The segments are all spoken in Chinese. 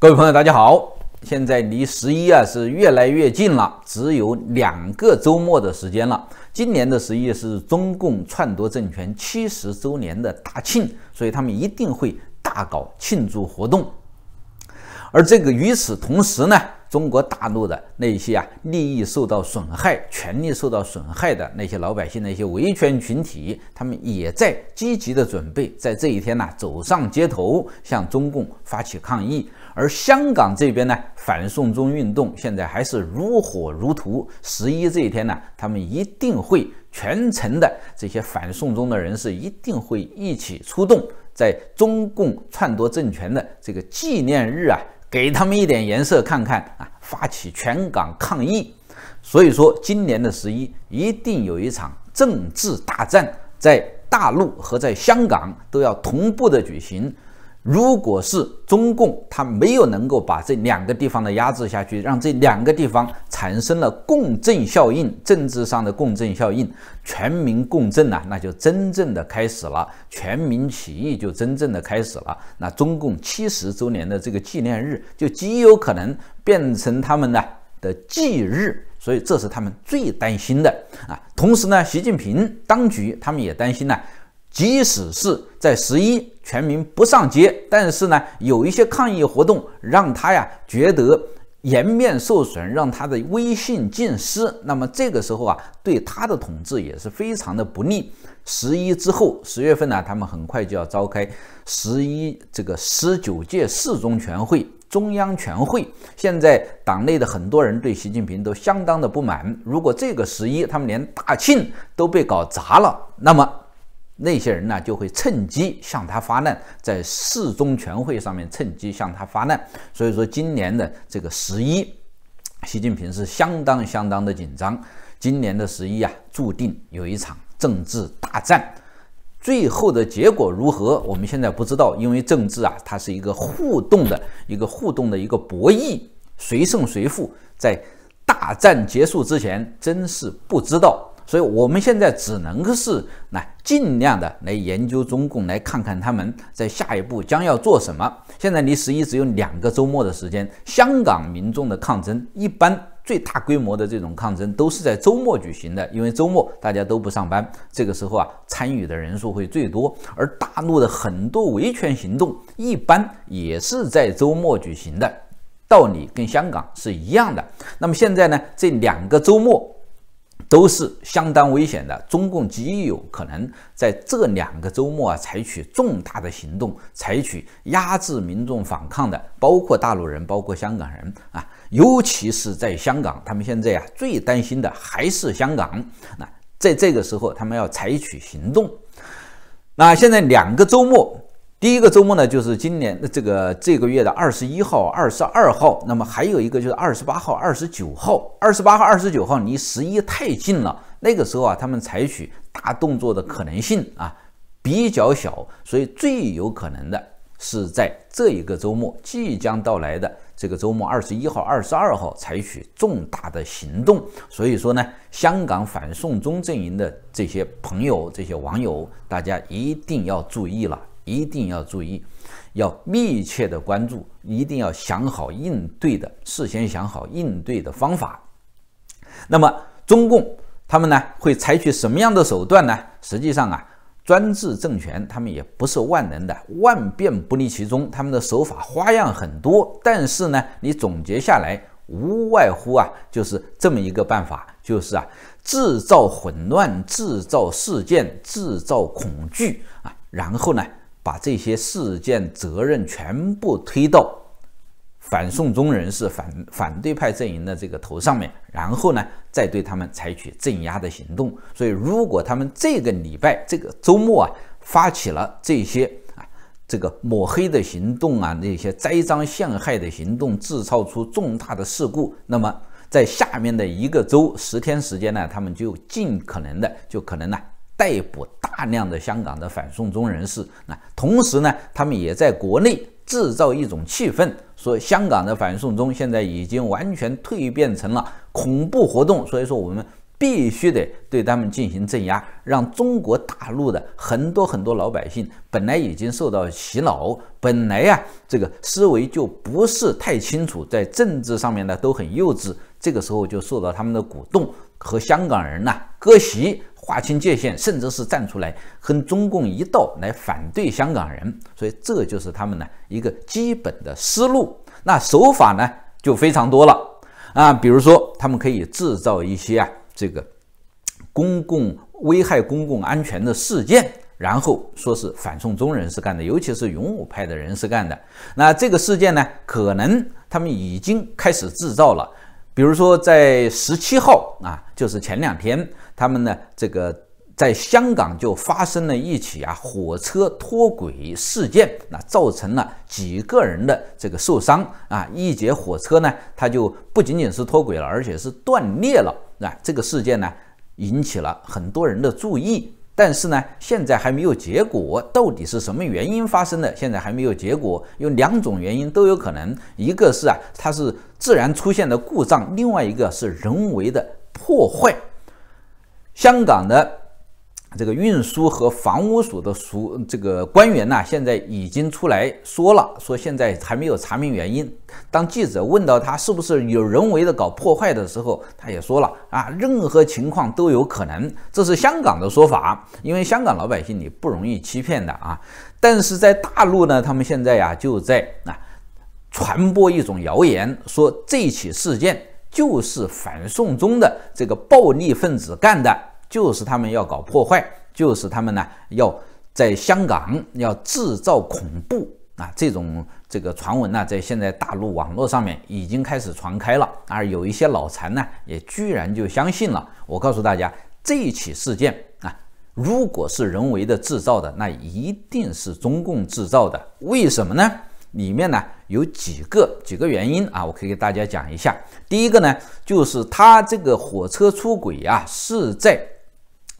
各位朋友，大家好！现在离十一啊是越来越近了，只有两个周末的时间了。今年的十一是中共篡夺政权七十周年的大庆，所以他们一定会大搞庆祝活动。而这个与此同时呢？中国大陆的那些啊，利益受到损害、权利受到损害的那些老百姓、那些维权群体，他们也在积极的准备，在这一天呢走上街头，向中共发起抗议。而香港这边呢，反送中运动现在还是如火如荼。十一这一天呢，他们一定会，全程的这些反送中的人士一定会一起出动，在中共篡夺政权的这个纪念日啊。给他们一点颜色看看啊！发起全港抗议，所以说今年的十一一定有一场政治大战，在大陆和在香港都要同步的举行。如果是中共，他没有能够把这两个地方的压制下去，让这两个地方产生了共振效应，政治上的共振效应，全民共振呢，那就真正的开始了，全民起义就真正的开始了。那中共七十周年的这个纪念日，就极有可能变成他们呢的忌日，所以这是他们最担心的啊。同时呢，习近平当局他们也担心呢。即使是在十一全民不上街，但是呢，有一些抗议活动让他呀觉得颜面受损，让他的威信尽失。那么这个时候啊，对他的统治也是非常的不利。十一之后，十月份呢，他们很快就要召开十一这个十九届四中全会、中央全会。现在党内的很多人对习近平都相当的不满。如果这个十一他们连大庆都被搞砸了，那么。那些人呢，就会趁机向他发难，在四中全会上面趁机向他发难。所以说，今年的这个十一，习近平是相当相当的紧张。今年的十一啊，注定有一场政治大战。最后的结果如何，我们现在不知道，因为政治啊，它是一个互动的一个互动的一个博弈，谁胜谁负，在大战结束之前，真是不知道。所以，我们现在只能是来尽量的来研究中共，来看看他们在下一步将要做什么。现在离十一只有两个周末的时间。香港民众的抗争，一般最大规模的这种抗争都是在周末举行的，因为周末大家都不上班，这个时候啊，参与的人数会最多。而大陆的很多维权行动，一般也是在周末举行的，道理跟香港是一样的。那么现在呢，这两个周末。都是相当危险的。中共极有可能在这两个周末啊，采取重大的行动，采取压制民众反抗的，包括大陆人，包括香港人啊，尤其是在香港，他们现在啊最担心的还是香港。那在这个时候，他们要采取行动。那现在两个周末。第一个周末呢，就是今年这个这个月的二十一号、二十二号。那么还有一个就是二十八号、二十九号。二十八号、二十九号离十一太近了，那个时候啊，他们采取大动作的可能性啊比较小。所以最有可能的是在这一个周末即将到来的这个周末，二十一号、二十二号采取重大的行动。所以说呢，香港反送中阵营的这些朋友、这些网友，大家一定要注意了。一定要注意，要密切的关注，一定要想好应对的，事先想好应对的方法。那么，中共他们呢，会采取什么样的手段呢？实际上啊，专制政权他们也不是万能的，万变不离其宗，他们的手法花样很多，但是呢，你总结下来，无外乎啊，就是这么一个办法，就是啊，制造混乱，制造事件，制造恐惧啊，然后呢。把这些事件责任全部推到反送中人士、反反对派阵营的这个头上面，然后呢，再对他们采取镇压的行动。所以，如果他们这个礼拜、这个周末啊，发起了这些啊，这个抹黑的行动啊，那些栽赃陷害的行动，制造出重大的事故，那么在下面的一个周十天时间呢，他们就尽可能的就可能呢。逮捕大量的香港的反送中人士，那同时呢，他们也在国内制造一种气氛，说香港的反送中现在已经完全蜕变成了恐怖活动，所以说我们必须得对他们进行镇压，让中国大陆的很多很多老百姓本来已经受到洗脑，本来呀这个思维就不是太清楚，在政治上面呢都很幼稚，这个时候就受到他们的鼓动和香港人呐割席。划清界限，甚至是站出来跟中共一道来反对香港人，所以这就是他们呢一个基本的思路。那手法呢就非常多了啊，比如说他们可以制造一些啊这个公共危害公共安全的事件，然后说是反送中人士干的，尤其是勇武派的人士干的。那这个事件呢，可能他们已经开始制造了。比如说，在十七号啊，就是前两天，他们呢，这个在香港就发生了一起啊火车脱轨事件，那造成了几个人的这个受伤啊，一节火车呢，它就不仅仅是脱轨了，而且是断裂了啊，这个事件呢，引起了很多人的注意。但是呢，现在还没有结果，到底是什么原因发生的？现在还没有结果，有两种原因都有可能，一个是啊，它是自然出现的故障，另外一个是人为的破坏。香港的。这个运输和房屋署的署这个官员呢，现在已经出来说了，说现在还没有查明原因。当记者问到他是不是有人为的搞破坏的时候，他也说了啊，任何情况都有可能。这是香港的说法，因为香港老百姓你不容易欺骗的啊。但是在大陆呢，他们现在呀就在啊传播一种谣言，说这起事件就是反送中的这个暴力分子干的。就是他们要搞破坏，就是他们呢要在香港要制造恐怖啊！这种这个传闻呢，在现在大陆网络上面已经开始传开了而有一些脑残呢，也居然就相信了。我告诉大家，这一起事件啊，如果是人为的制造的，那一定是中共制造的。为什么呢？里面呢有几个几个原因啊，我可以给大家讲一下。第一个呢，就是他这个火车出轨啊，是在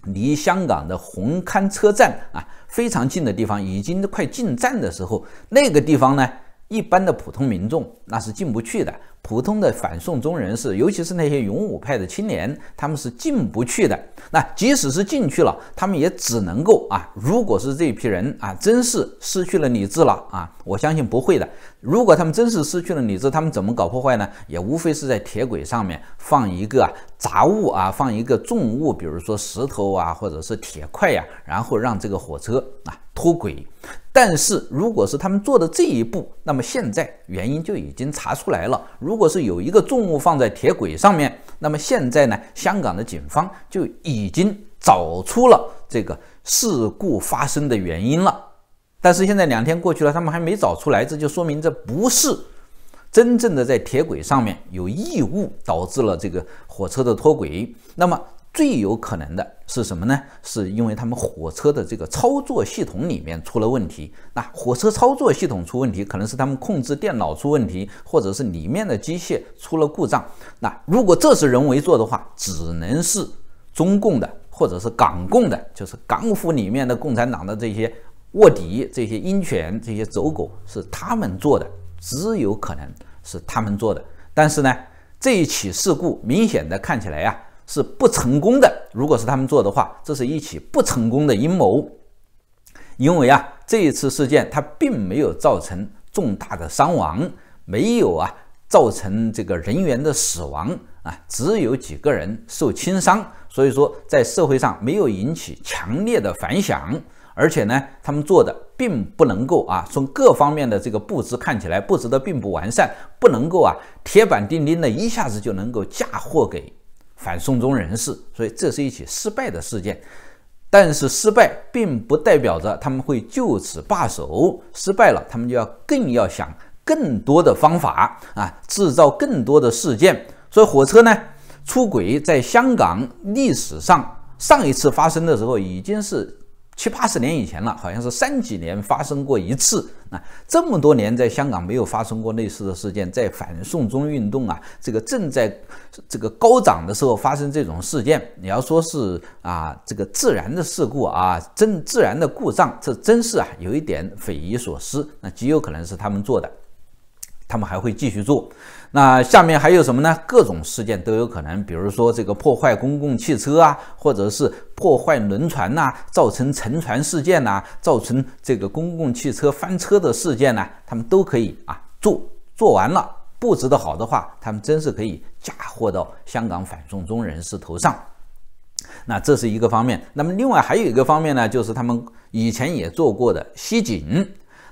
离香港的红磡车站啊非常近的地方，已经快进站的时候，那个地方呢，一般的普通民众那是进不去的。普通的反送中人士，尤其是那些勇武派的青年，他们是进不去的。那即使是进去了，他们也只能够啊，如果是这一批人啊，真是失去了理智了啊，我相信不会的。如果他们真是失去了理智，他们怎么搞破坏呢？也无非是在铁轨上面放一个杂物啊，放一个重物，比如说石头啊，或者是铁块呀，然后让这个火车啊脱轨。但是如果是他们做的这一步，那么现在原因就已经查出来了。如果是有一个重物放在铁轨上面，那么现在呢，香港的警方就已经找出了这个事故发生的原因了。但是现在两天过去了，他们还没找出来，这就说明这不是真正的在铁轨上面有异物导致了这个火车的脱轨。那么。最有可能的是什么呢？是因为他们火车的这个操作系统里面出了问题。那火车操作系统出问题，可能是他们控制电脑出问题，或者是里面的机械出了故障。那如果这是人为做的话，只能是中共的，或者是港共的，就是港府里面的共产党的这些卧底、这些鹰犬、这些走狗是他们做的，只有可能是他们做的。但是呢，这一起事故明显的看起来呀。是不成功的。如果是他们做的话，这是一起不成功的阴谋。因为啊，这一次事件它并没有造成重大的伤亡，没有啊造成这个人员的死亡啊，只有几个人受轻伤。所以说，在社会上没有引起强烈的反响，而且呢，他们做的并不能够啊，从各方面的这个布置看起来，布置的并不完善，不能够啊铁板钉钉的一下子就能够嫁祸给。反送中人士，所以这是一起失败的事件，但是失败并不代表着他们会就此罢手，失败了他们就要更要想更多的方法啊，制造更多的事件。所以火车呢出轨，在香港历史上上一次发生的时候已经是。七八十年以前了，好像是三几年发生过一次。那这么多年，在香港没有发生过类似的事件。在反送中运动啊，这个正在这个高涨的时候发生这种事件，你要说是啊，这个自然的事故啊，真自然的故障，这真是啊，有一点匪夷所思。那极有可能是他们做的。他们还会继续做，那下面还有什么呢？各种事件都有可能，比如说这个破坏公共汽车啊，或者是破坏轮船呐，造成沉船事件呐，造成这个公共汽车翻车的事件呢，他们都可以啊做。做完了布置得好的话，他们真是可以嫁祸到香港反送中人士头上。那这是一个方面，那么另外还有一个方面呢，就是他们以前也做过的袭警。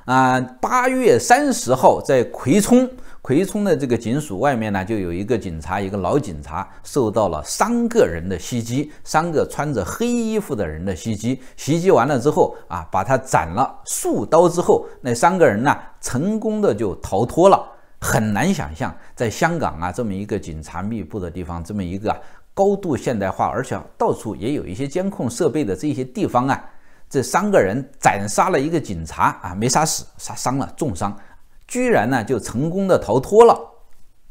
啊，八月三十号，在葵涌，葵涌的这个警署外面呢，就有一个警察，一个老警察，受到了三个人的袭击，三个穿着黑衣服的人的袭击。袭击完了之后啊，把他斩了数刀之后，那三个人呢，成功的就逃脱了。很难想象，在香港啊，这么一个警察密布的地方，这么一个高度现代化，而且到处也有一些监控设备的这些地方啊。这三个人斩杀了一个警察啊，没杀死，杀伤了重伤，居然呢就成功的逃脱了，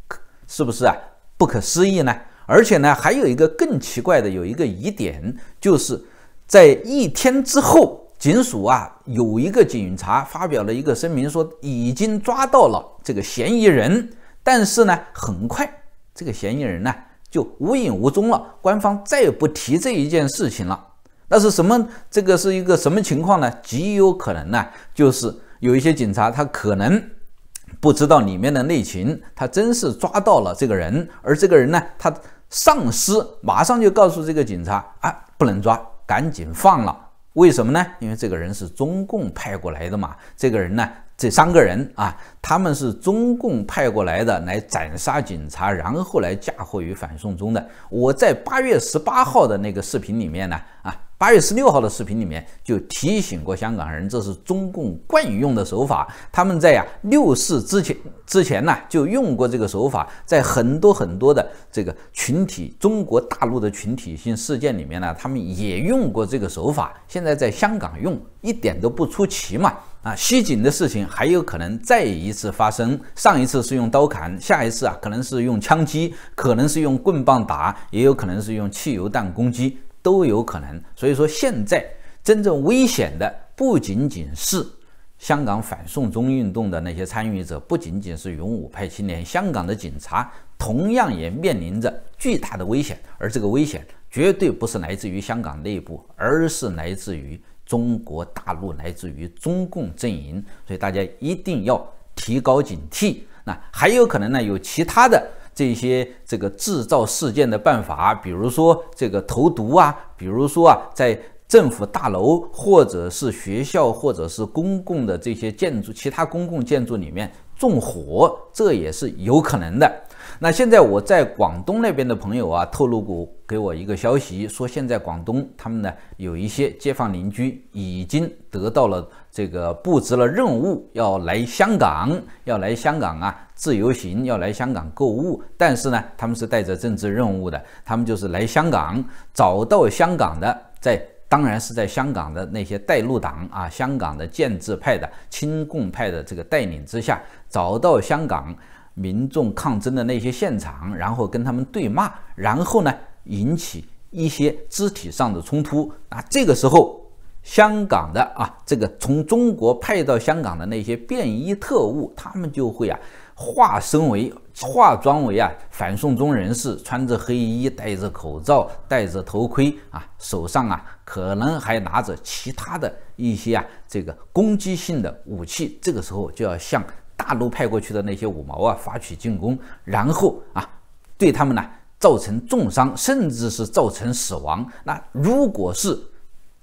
可是不是啊？不可思议呢！而且呢，还有一个更奇怪的，有一个疑点，就是在一天之后，警署啊有一个警察发表了一个声明，说已经抓到了这个嫌疑人，但是呢，很快这个嫌疑人呢就无影无踪了，官方再也不提这一件事情了。那是什么？这个是一个什么情况呢？极有可能呢，就是有一些警察他可能不知道里面的内情，他真是抓到了这个人，而这个人呢，他上司马上就告诉这个警察啊，不能抓，赶紧放了。为什么呢？因为这个人是中共派过来的嘛。这个人呢，这三个人啊，他们是中共派过来的，来斩杀警察，然后来嫁祸于反送中的。我在八月十八号的那个视频里面呢，啊。八月十六号的视频里面就提醒过香港人，这是中共惯用的手法。他们在呀六四之前之前呢就用过这个手法，在很多很多的这个群体中国大陆的群体性事件里面呢，他们也用过这个手法。现在在香港用一点都不出奇嘛！啊，袭警的事情还有可能再一次发生，上一次是用刀砍，下一次啊可能是用枪击，可能是用棍棒打，也有可能是用汽油弹攻击。都有可能，所以说现在真正危险的不仅仅是香港反送中运动的那些参与者，不仅仅是勇武派青年，香港的警察同样也面临着巨大的危险，而这个危险绝对不是来自于香港内部，而是来自于中国大陆，来自于中共阵营，所以大家一定要提高警惕。那还有可能呢，有其他的。这些这个制造事件的办法，比如说这个投毒啊，比如说啊，在政府大楼或者是学校或者是公共的这些建筑，其他公共建筑里面纵火，这也是有可能的。那现在我在广东那边的朋友啊，透露过。给我一个消息，说现在广东他们呢有一些街坊邻居已经得到了这个布置了任务，要来香港，要来香港啊，自由行要来香港购物，但是呢，他们是带着政治任务的，他们就是来香港找到香港的，在当然是在香港的那些带路党啊，香港的建制派的亲共派的这个带领之下，找到香港民众抗争的那些现场，然后跟他们对骂，然后呢。引起一些肢体上的冲突啊，这个时候，香港的啊，这个从中国派到香港的那些便衣特务，他们就会啊，化身为、化妆为啊反送中人士，穿着黑衣、戴着口罩、戴着头盔啊，手上啊可能还拿着其他的一些啊这个攻击性的武器，这个时候就要向大陆派过去的那些五毛啊发起进攻，然后啊，对他们呢。造成重伤，甚至是造成死亡。那如果是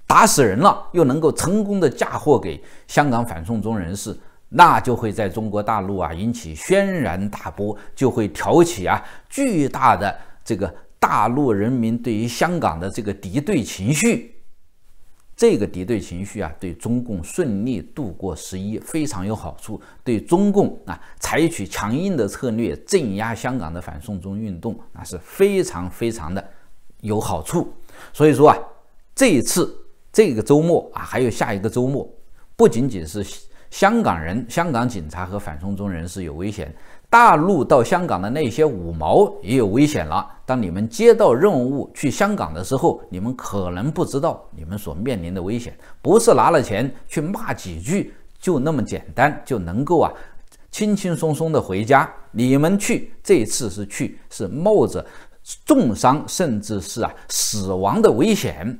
打死人了，又能够成功的嫁祸给香港反送中人士，那就会在中国大陆啊引起轩然大波，就会挑起啊巨大的这个大陆人民对于香港的这个敌对情绪。这个敌对情绪啊，对中共顺利度过十一非常有好处；对中共啊，采取强硬的策略镇压香港的反送中运动啊，是非常非常的有好处。所以说啊，这一次这个周末啊，还有下一个周末，不仅仅是香港人、香港警察和反送中人士有危险。大陆到香港的那些五毛也有危险了。当你们接到任务去香港的时候，你们可能不知道你们所面临的危险，不是拿了钱去骂几句就那么简单，就能够啊轻轻松松的回家。你们去这次是去是冒着重伤甚至是啊死亡的危险，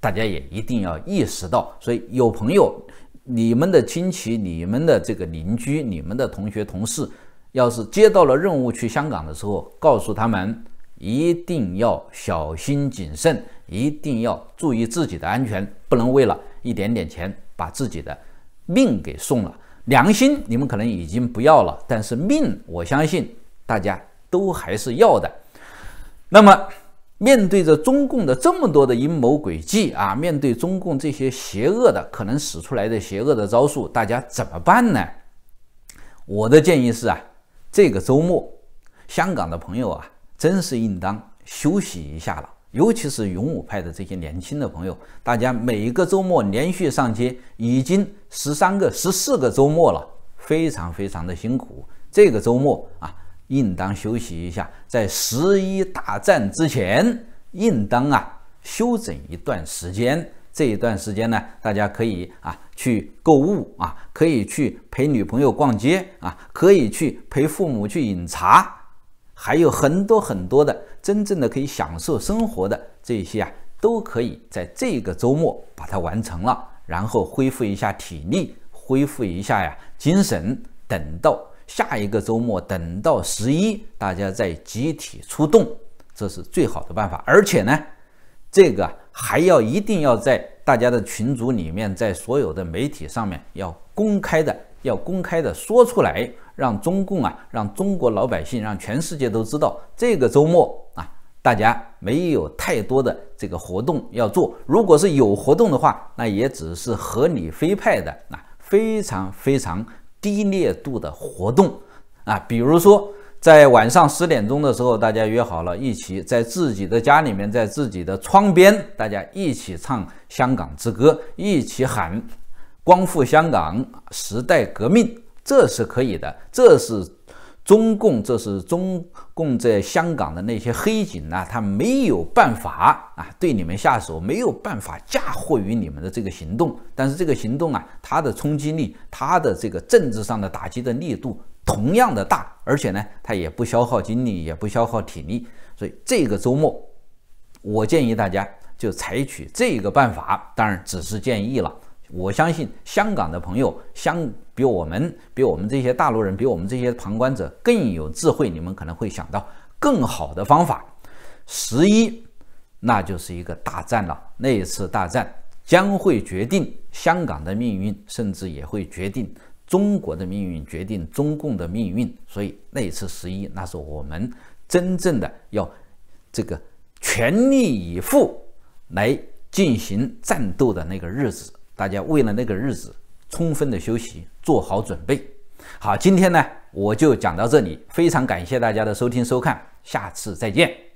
大家也一定要意识到。所以有朋友、你们的亲戚、你们的这个邻居、你们的同学、同事。要是接到了任务去香港的时候，告诉他们一定要小心谨慎，一定要注意自己的安全，不能为了一点点钱把自己的命给送了。良心你们可能已经不要了，但是命我相信大家都还是要的。那么面对着中共的这么多的阴谋诡计啊，面对中共这些邪恶的可能使出来的邪恶的招数，大家怎么办呢？我的建议是啊。这个周末，香港的朋友啊，真是应当休息一下了。尤其是勇武派的这些年轻的朋友，大家每一个周末连续上街，已经十三个、十四个周末了，非常非常的辛苦。这个周末啊，应当休息一下，在十一大战之前，应当啊休整一段时间。这一段时间呢，大家可以啊去购物啊，可以去陪女朋友逛街啊，可以去陪父母去饮茶，还有很多很多的真正的可以享受生活的这些啊，都可以在这个周末把它完成了，然后恢复一下体力，恢复一下呀精神，等到下一个周末，等到十一，大家再集体出动，这是最好的办法。而且呢，这个。还要一定要在大家的群组里面，在所有的媒体上面要公开的，要公开的说出来，让中共啊，让中国老百姓，让全世界都知道，这个周末啊，大家没有太多的这个活动要做。如果是有活动的话，那也只是合理非派的啊，非常非常低烈度的活动啊，比如说。在晚上十点钟的时候，大家约好了一起在自己的家里面，在自己的窗边，大家一起唱《香港之歌》，一起喊“光复香港，时代革命”，这是可以的。这是中共，这是中共在香港的那些黑警啊，他没有办法啊，对你们下手，没有办法嫁祸于你们的这个行动。但是这个行动啊，它的冲击力，它的这个政治上的打击的力度。同样的大，而且呢，它也不消耗精力，也不消耗体力，所以这个周末，我建议大家就采取这个办法，当然只是建议了。我相信香港的朋友相比我们，比我们这些大陆人，比我们这些旁观者更有智慧，你们可能会想到更好的方法。十一，那就是一个大战了，那一次大战将会决定香港的命运，甚至也会决定。中国的命运决定中共的命运，所以那一次十一，那是我们真正的要这个全力以赴来进行战斗的那个日子。大家为了那个日子充分的休息，做好准备。好，今天呢我就讲到这里，非常感谢大家的收听收看，下次再见。